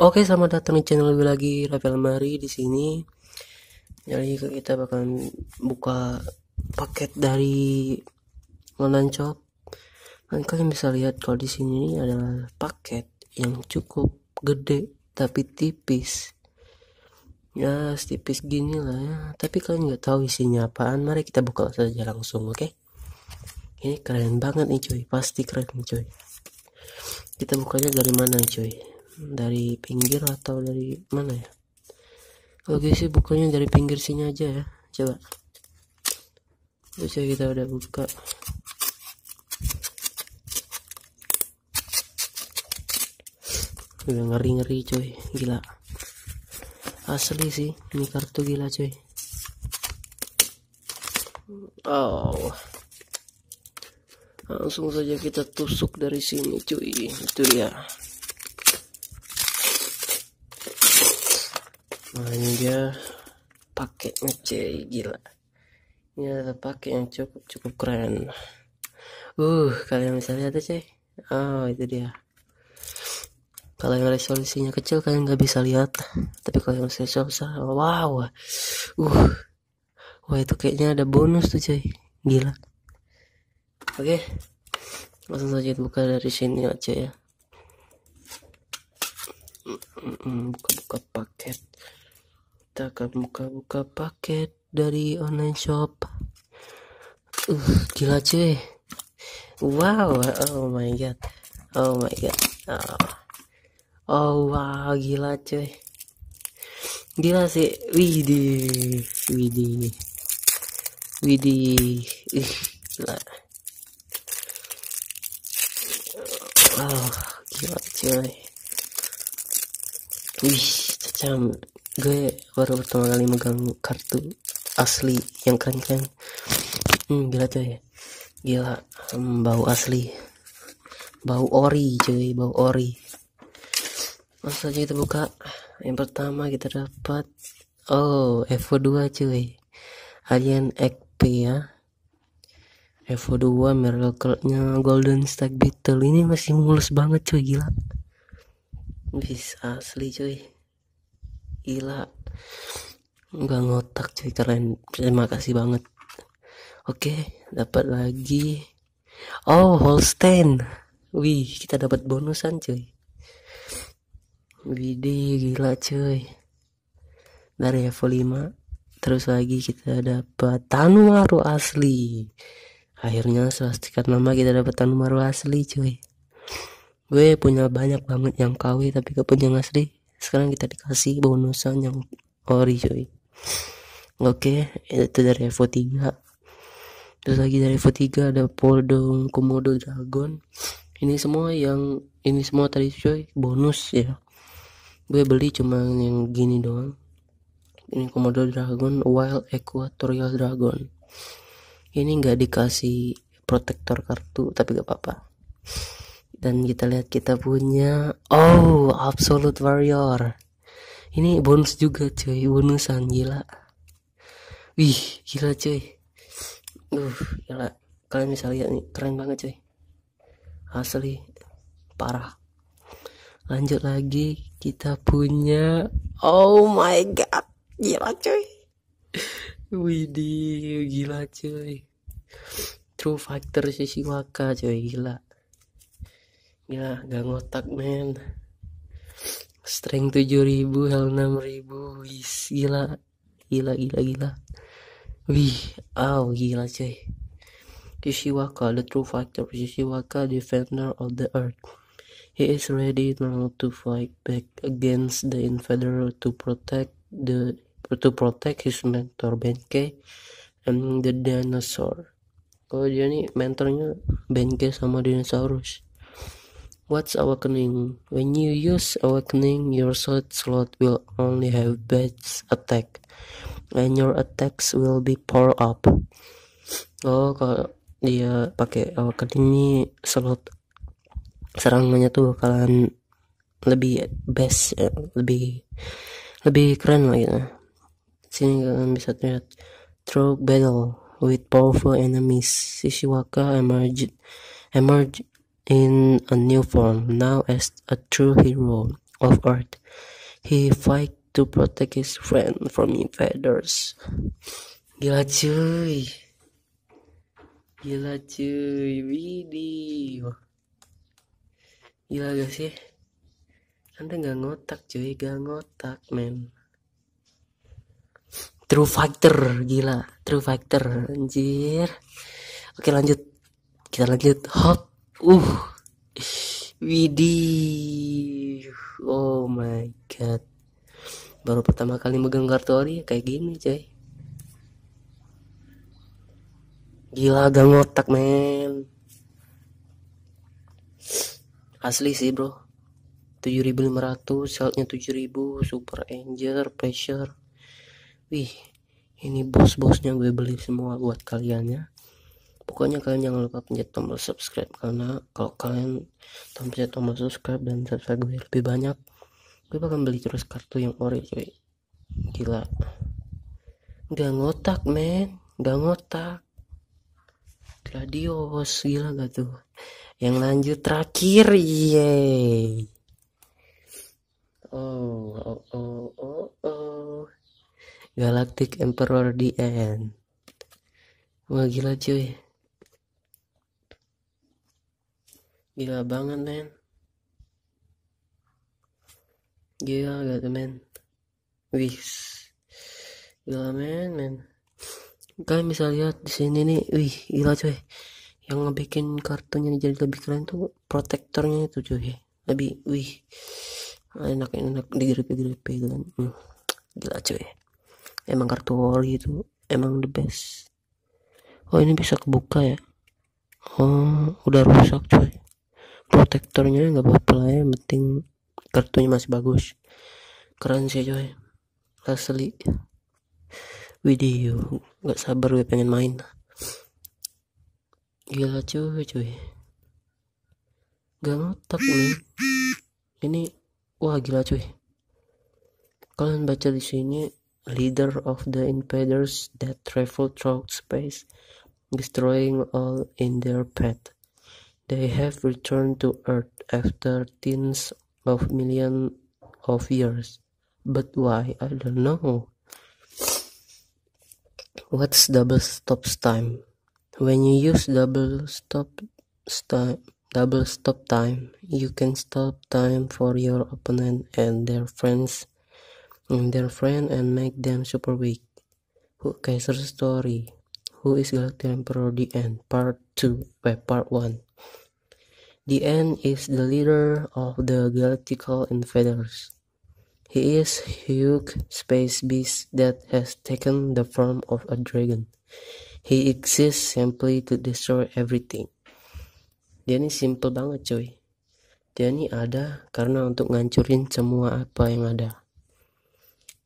Oke, selamat datang di channel gue lagi Rafael Mari di sini. Jadi kita bakalan buka paket dari online shop. Dan kalian bisa lihat kalau di sini ini adalah paket yang cukup gede tapi tipis. Ya, tipis gini lah ya. Tapi kalian nggak tahu isinya apaan. Mari kita buka saja langsung, oke? Okay? Ini keren banget nih cuy, pasti keren nih cuy. Kita bukanya dari mana cuy? dari pinggir atau dari mana ya oke sih bukanya dari pinggir sini aja ya coba bisa kita udah buka udah ngeri ngeri coy gila asli sih ini kartu gila coy oh langsung saja kita tusuk dari sini cuy itu dia manja dia pakainya cuy gila ini ada pakai yang cukup cukup keren uh kalian bisa lihat aja cuy oh itu dia kalau yang resolusinya kecil kalian nggak bisa lihat tapi kalau yang resolusinya besar wow uh wah itu kayaknya ada bonus tuh cuy gila oke okay. langsung saja buka dari sini aja ya buka-buka paket kita akan buka-buka paket dari online shop uh gila cuy wow oh my god oh my god oh, oh wow gila cuy gila sih widih widih widih uh, gila oh gila cuy wih cecam gue baru pertama kali megang kartu asli yang keren-keren hmm, gila cuy gila hmm, bau asli bau ori coy bau ori langsung aja kita buka yang pertama kita dapat oh Evo 2 coy alien XP ya Evo 2 miracle nya golden stack beetle ini masih mulus banget coy gila bisa asli coy gila nggak ngotak cuy keren terima kasih banget oke dapat lagi oh Holstein wih kita dapat bonusan cuy Widih gila cuy dari Evo 5 terus lagi kita dapat Tanumaru asli akhirnya setelah selastikan nama kita dapat Tanumaru asli cuy gue punya banyak banget yang KW tapi gak punya asli sekarang kita dikasih bonusan yang ori cuy oke itu dari Evo 3 terus lagi dari Evo 3 ada Poldong Komodo Dragon ini semua yang ini semua tadi cuy bonus ya gue beli cuma yang gini doang ini Komodo Dragon Wild Equatorial Dragon ini nggak dikasih protektor kartu tapi gak apa-apa dan kita lihat kita punya oh absolute warrior ini bonus juga cuy bonusan gila wih gila cuy uh gila kalian bisa lihat nih keren banget cuy asli parah lanjut lagi kita punya oh my god gila cuy widih gila cuy true factor sisi waka cuy gila gila gak ngotak men strength 7000 hell 6000 Wih, gila gila gila gila wih aw oh, gila cuy Kishiwaka, the true fighter, Kishiwaka, defender of the earth. He is ready now to fight back against the invader to protect the to protect his mentor Benkei and the dinosaur. Oh jadi mentornya Benkei sama dinosaurus. What's awakening? When you use awakening, your sword slot will only have base attack, and your attacks will be power up. Oh, kalau dia pakai awakening ini slot serangannya tuh bakalan lebih best, ya, lebih lebih keren lah gitu. Sini kalian bisa lihat throw battle with powerful enemies. waka emerge emerge in a new form, now as a true hero of Earth. He fight to protect his friend from invaders. Gila cuy. Gila cuy, video. Gila gak sih? Anda gak ngotak cuy, gak ngotak men. True Fighter, gila. True Fighter, anjir. Oke lanjut. Kita lanjut. Hop. Uh, Widi, oh my god, baru pertama kali megang kartu ori ya, kayak gini coy. Gila gang otak men. Asli sih bro. 7500, shieldnya 7000, super angel, pressure. Wih, ini bos-bosnya gue beli semua buat kalian ya pokoknya kalian jangan lupa pencet tombol subscribe karena kalau kalian pencet tombol subscribe dan subscribe gue lebih banyak gue bakal beli terus kartu yang ori cuy gila gak ngotak men gak ngotak Gladios gila gak tuh yang lanjut terakhir yeay oh oh oh oh, oh. Galactic Emperor the end wah gila cuy gila banget men gila gak tuh men wis gila men men kalian bisa lihat di sini nih wih gila cuy yang ngebikin kartunya jadi lebih keren tuh protektornya itu cuy lebih wih enak enak digrepe grepe gitu kan hmm. gila cuy emang kartu wall itu emang the best oh ini bisa kebuka ya oh udah rusak cuy protektornya nggak apa-apa lah ya penting kartunya masih bagus keren sih coy asli video nggak sabar gue pengen main gila cuy cuy gak ngotak nih ini wah gila cuy kalian baca di sini leader of the invaders that travel through space destroying all in their path They have returned to Earth after tens of millions of years. But why? I don't know. What's double stop time? When you use double stop time, double stop time, you can stop time for your opponent and their friends and their friend and make them super weak. Who Kaiser's story? Who is Galactic Emperor the end? Part 2 by Part 1. The End is the leader of the Galactical Invaders. He is a huge space beast that has taken the form of a dragon. He exists simply to destroy everything. Dia ini simple banget cuy. Dia ini ada karena untuk ngancurin semua apa yang ada.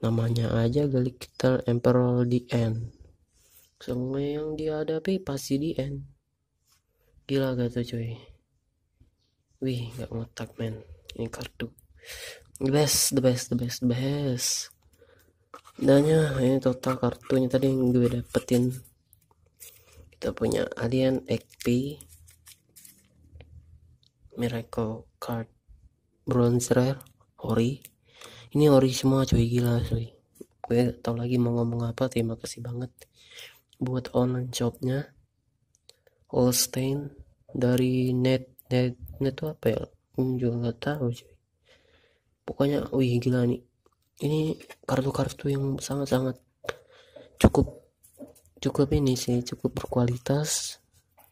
Namanya aja Galactical Emperor The End. Semua yang dihadapi pasti The End gila gak tuh cuy wih gak ngotak men ini kartu the best the best the best the best dan ya ini total kartunya tadi yang gue dapetin kita punya alien XP miracle card bronze rare ori ini ori semua cuy gila cuy gue tau lagi mau ngomong apa terima kasih banget buat online shopnya Holstein dari net net net itu apa ya aku juga nggak tahu cuy pokoknya wih gila nih ini kartu-kartu yang sangat-sangat cukup cukup ini sih cukup berkualitas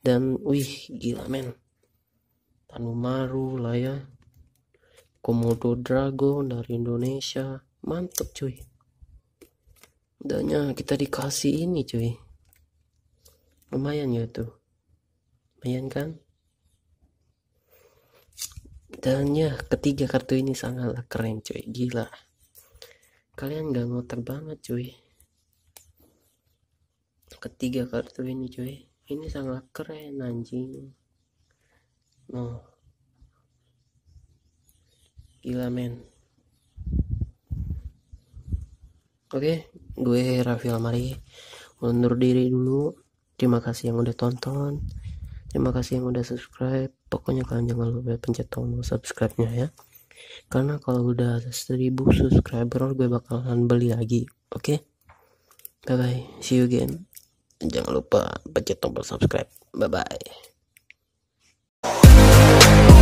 dan wih gila men Tanumaru lah ya Komodo Dragon dari Indonesia mantep cuy udahnya kita dikasih ini cuy lumayan ya tuh kalian iya kan? Dan ya, ketiga kartu ini sangatlah keren cuy, gila. Kalian gak ngotak banget cuy. Ketiga kartu ini cuy, ini sangat keren anjing. No. Oh. Gila men. Oke, gue Rafael mari mundur diri dulu. Terima kasih yang udah tonton. Terima kasih yang udah subscribe. Pokoknya kalian jangan lupa pencet tombol subscribe-nya ya. Karena kalau udah 1000 subscriber gue bakalan beli lagi. Oke? Okay? Bye bye. See you again. Jangan lupa pencet tombol subscribe. Bye bye.